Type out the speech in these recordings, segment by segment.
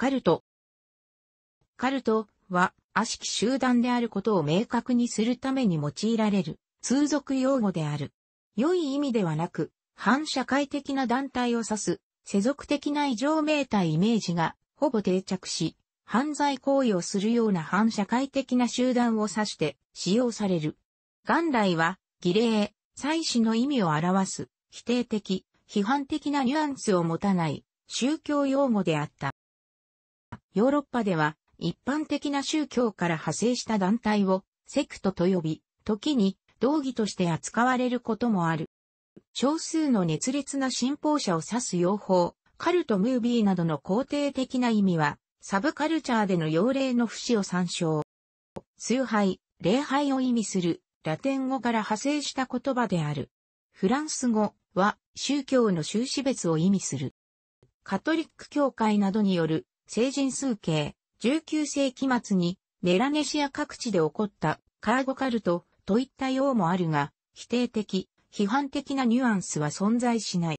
カルト。カルトは、悪しき集団であることを明確にするために用いられる、通俗用語である。良い意味ではなく、反社会的な団体を指す、世俗的な異常名体イメージが、ほぼ定着し、犯罪行為をするような反社会的な集団を指して使用される。元来は、儀礼、祭祀の意味を表す、否定的、批判的なニュアンスを持たない、宗教用語であった。ヨーロッパでは一般的な宗教から派生した団体をセクトと呼び、時に道義として扱われることもある。少数の熱烈な信奉者を指す用法、カルトムービーなどの肯定的な意味は、サブカルチャーでの用例の節を参照。崇拝、礼拝を意味するラテン語から派生した言葉である。フランス語は宗教の終止別を意味する。カトリック教会などによる成人数形、19世紀末にメラネシア各地で起こったカーゴカルトといったようもあるが、否定的、批判的なニュアンスは存在しない。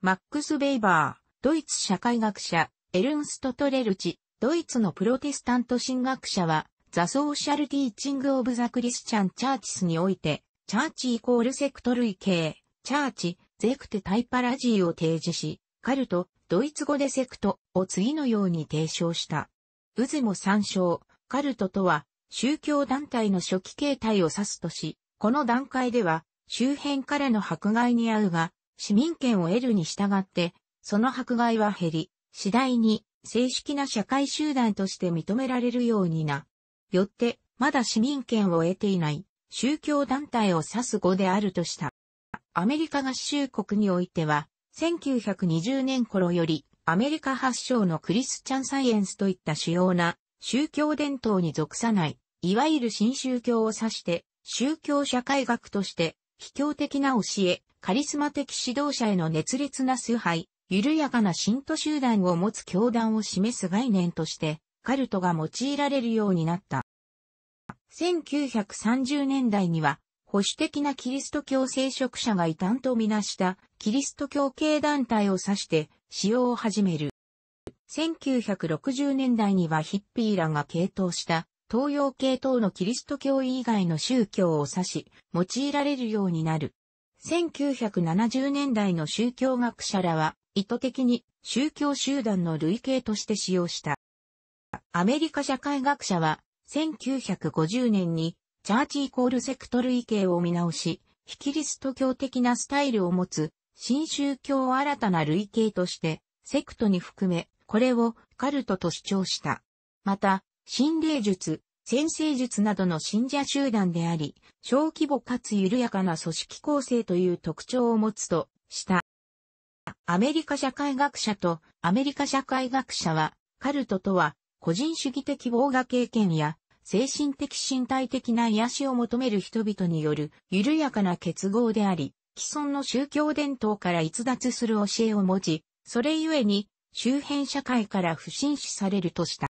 マックス・ベイバー、ドイツ社会学者、エルンスト・トレルチ、ドイツのプロテスタント神学者は、ザ・ソーシャル・ティーチング・オブ・ザ・クリスチャン・チャーチスにおいて、チャーチイコールセクト類型、チャーチ、ゼクテ・タイパラジーを提示し、カルト、ドイツ語でセクトを次のように提唱した。渦も参照、カルトとは宗教団体の初期形態を指すとし、この段階では周辺からの迫害に遭うが、市民権を得るに従って、その迫害は減り、次第に正式な社会集団として認められるようにな。よって、まだ市民権を得ていない宗教団体を指す語であるとした。アメリカ合衆国においては、1920年頃よりアメリカ発祥のクリスチャンサイエンスといった主要な宗教伝統に属さない、いわゆる新宗教を指して、宗教社会学として、卑怯的な教え、カリスマ的指導者への熱烈な崇拝、緩やかな信徒集団を持つ教団を示す概念として、カルトが用いられるようになった。1930年代には、保守的なキリスト教聖職者が異端とみなしたキリスト教系団体を指して使用を始める。1960年代にはヒッピーらが系統した東洋系統のキリスト教以外の宗教を指し、用いられるようになる。1970年代の宗教学者らは意図的に宗教集団の類型として使用した。アメリカ社会学者は1950年にチャーチイコールセクト類型を見直し、非キリスト教的なスタイルを持つ、新宗教を新たな類型として、セクトに含め、これをカルトと主張した。また、心霊術、先生術などの信者集団であり、小規模かつ緩やかな組織構成という特徴を持つとした。アメリカ社会学者とアメリカ社会学者は、カルトとは個人主義的防が経験や精神的身体的な癒しを求める人々による緩やかな結合であり、既存の宗教伝統から逸脱する教えを持ち、それゆえに周辺社会から不審視されるとした。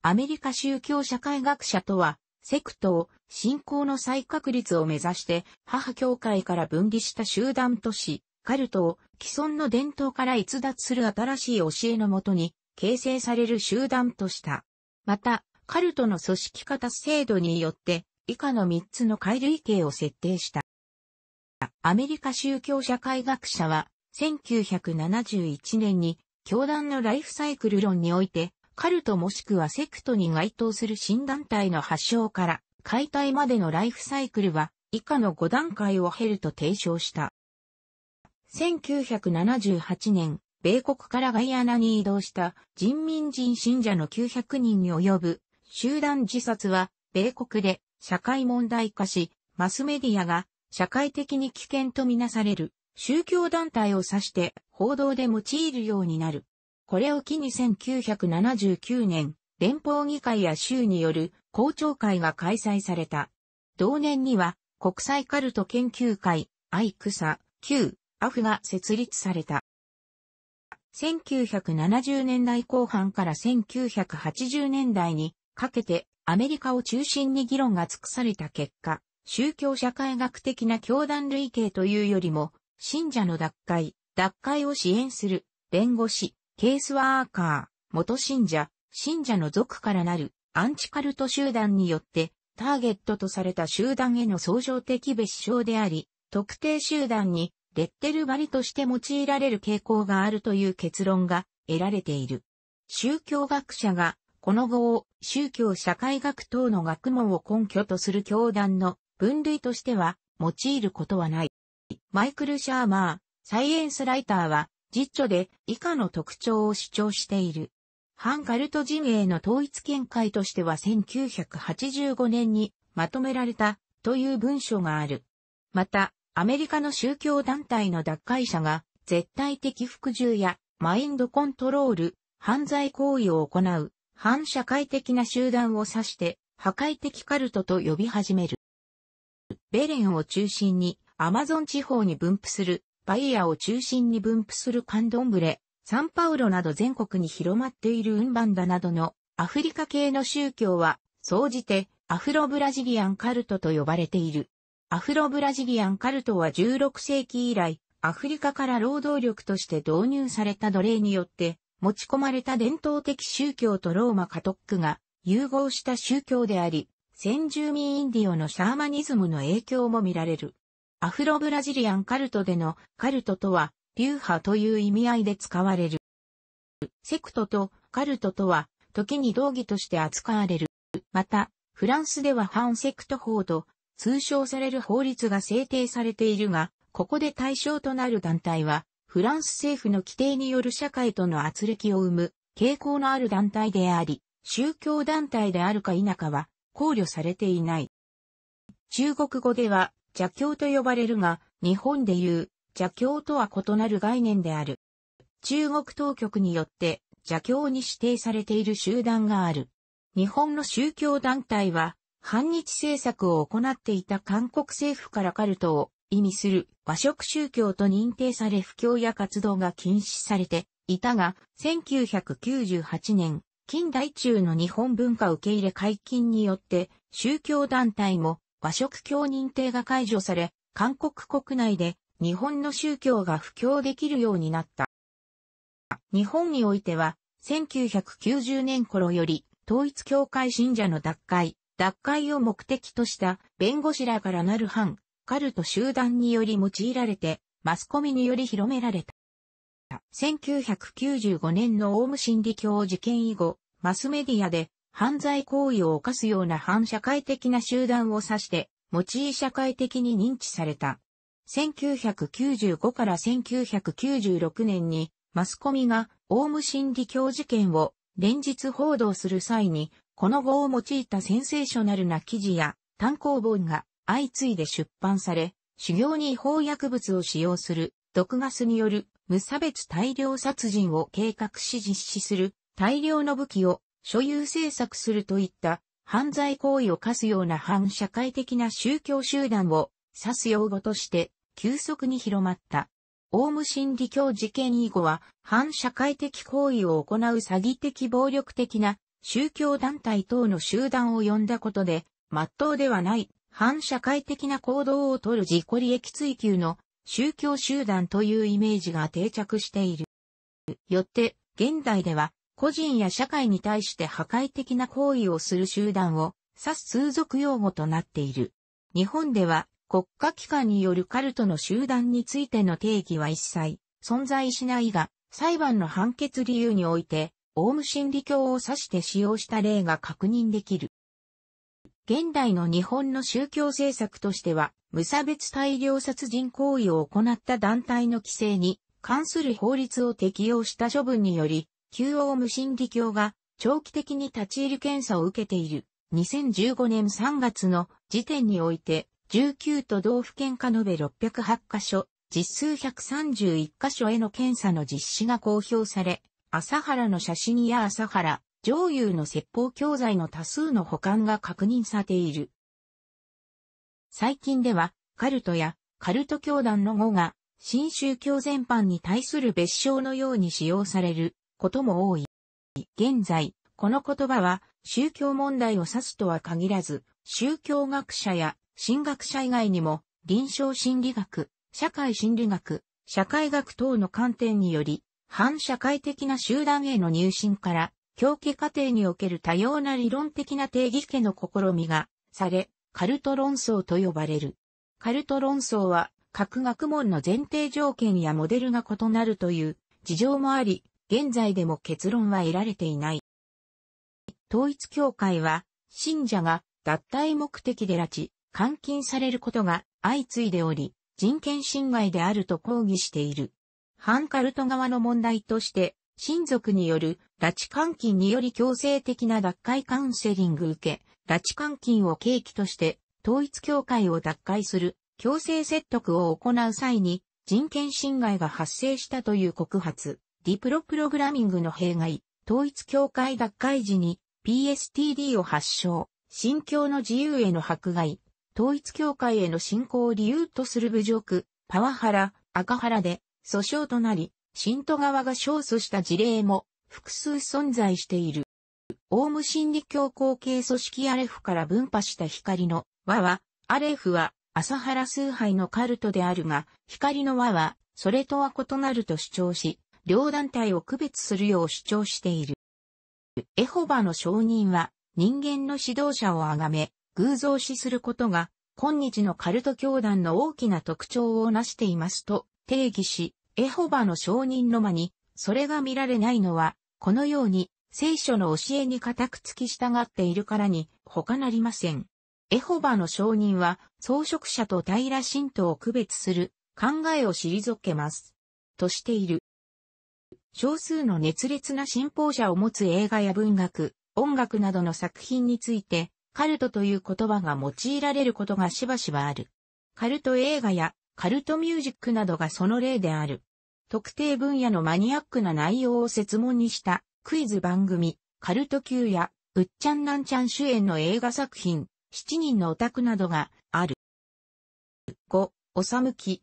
アメリカ宗教社会学者とは、セクトを信仰の再確立を目指して母教会から分離した集団とし、カルトを既存の伝統から逸脱する新しい教えのもとに形成される集団とした。また、カルトの組織型制度によって、以下の3つの解類形を設定した。アメリカ宗教社会学者は、1971年に、教団のライフサイクル論において、カルトもしくはセクトに該当する新団体の発祥から解体までのライフサイクルは以下の5段階を経ると提唱した。1978年、米国からガイアナに移動した人民人信者の900人に及ぶ集団自殺は、米国で社会問題化し、マスメディアが社会的に危険とみなされる宗教団体を指して報道で用いるようになる。これを機に1979年、連邦議会や州による公聴会が開催された。同年には国際カルト研究会、アイクサ、旧、アフが設立された。1970年代後半から1980年代にかけてアメリカを中心に議論が尽くされた結果、宗教社会学的な教団類型というよりも、信者の脱会、脱会を支援する、弁護士、ケースワーカー、元信者、信者の族からなるアンチカルト集団によってターゲットとされた集団への創造的別称であり、特定集団にレッテル貼りとして用いられる傾向があるという結論が得られている。宗教学者がこの後を宗教社会学等の学問を根拠とする教団の分類としては用いることはない。マイクル・シャーマー、サイエンスライターは実著で以下の特徴を主張している。反カルト陣営の統一見解としては1985年にまとめられたという文書がある。また、アメリカの宗教団体の脱会者が絶対的服従やマインドコントロール、犯罪行為を行う反社会的な集団を指して、破壊的カルトと呼び始める。ベレンを中心に、アマゾン地方に分布する、バイヤを中心に分布するカンドンブレ、サンパウロなど全国に広まっているウンバンダなどのアフリカ系の宗教は、総じてアフロブラジリアンカルトと呼ばれている。アフロブラジリアンカルトは16世紀以来、アフリカから労働力として導入された奴隷によって持ち込まれた伝統的宗教とローマカトックが融合した宗教であり、先住民インディオのシャーマニズムの影響も見られる。アフロブラジリアンカルトでのカルトとは流派という意味合いで使われる。セクトとカルトとは時に同義として扱われる。また、フランスではファンセクト法と通称される法律が制定されているが、ここで対象となる団体はフランス政府の規定による社会との圧力を生む傾向のある団体であり、宗教団体であるか否かは考慮されていない。中国語では邪教と呼ばれるが、日本でいう邪教とは異なる概念である。中国当局によって邪教に指定されている集団がある。日本の宗教団体は、反日政策を行っていた韓国政府からカルトを意味する和食宗教と認定され布教や活動が禁止されていたが、1998年、近代中の日本文化受け入れ解禁によって、宗教団体も和食教認定が解除され、韓国国内で日本の宗教が布教できるようになった。日本においては、1990年頃より、統一教会信者の脱会、脱会を目的とした弁護士らからなる反カルト集団により用いられて、マスコミにより広められた。1995年のオウム真理教事件以後、マスメディアで犯罪行為を犯すような反社会的な集団を指して、用い社会的に認知された。1995から1996年にマスコミがオウム真理教事件を連日報道する際に、この語を用いたセンセーショナルな記事や単行本が相次いで出版され、修行に違法薬物を使用する、毒ガスによる無差別大量殺人を計画し実施する、大量の武器を所有制作するといった犯罪行為を課すような反社会的な宗教集団を指す用語として急速に広まった。オウム真理教事件以後は反社会的行為を行う詐欺的暴力的な宗教団体等の集団を呼んだことで、真っ当ではない反社会的な行動をとる自己利益追求の宗教集団というイメージが定着している。よって、現代では、個人や社会に対して破壊的な行為をする集団を指す通俗用語となっている。日本では、国家機関によるカルトの集団についての定義は一切存在しないが、裁判の判決理由において、オウム真理教を指して使用した例が確認できる。現代の日本の宗教政策としては、無差別大量殺人行為を行った団体の規制に関する法律を適用した処分により、旧欧無心理教が長期的に立ち入り検査を受けている2015年3月の時点において19都道府県下延べ608カ所、実数131カ所への検査の実施が公表され、朝原の写真や朝原、上遊の説法教材の多数の保管が確認されている。最近では、カルトやカルト教団の語が、新宗教全般に対する別称のように使用されることも多い。現在、この言葉は宗教問題を指すとは限らず、宗教学者や神学者以外にも臨床心理学、社会心理学、社会学等の観点により、反社会的な集団への入信から狂気過程における多様な理論的な定義家の試みが、され、カルト論争と呼ばれる。カルト論争は、各学問の前提条件やモデルが異なるという事情もあり、現在でも結論は得られていない。統一教会は、信者が脱退目的で拉致、監禁されることが相次いでおり、人権侵害であると抗議している。反カルト側の問題として、親族による拉致監禁により強制的な脱会カウンセリング受け、拉致監禁を契機として統一教会を脱会する強制説得を行う際に人権侵害が発生したという告発、ディプロプログラミングの弊害、統一教会脱会時に PSTD を発症、信教の自由への迫害、統一教会への信仰を理由とする侮辱、パワハラ、赤ハラで訴訟となり、信徒側が勝訴した事例も複数存在している。オウム真理教後継組織アレフから分派した光の輪は、アレフは朝原崇拝のカルトであるが、光の輪は、それとは異なると主張し、両団体を区別するよう主張している。エホバの証人は、人間の指導者を崇め、偶像視することが、今日のカルト教団の大きな特徴をなしていますと定義し、エホバの証人の間に、それが見られないのは、このように、聖書の教えに固く付き従っているからに、他なりません。エホバの証人は、装飾者と平信徒を区別する考えを退けます。としている。少数の熱烈な信奉者を持つ映画や文学、音楽などの作品について、カルトという言葉が用いられることがしばしばある。カルト映画やカルトミュージックなどがその例である。特定分野のマニアックな内容を説問にしたクイズ番組、カルト級や、うっちゃんなんちゃん主演の映画作品、7人のオタクなどがある。5、おさむき、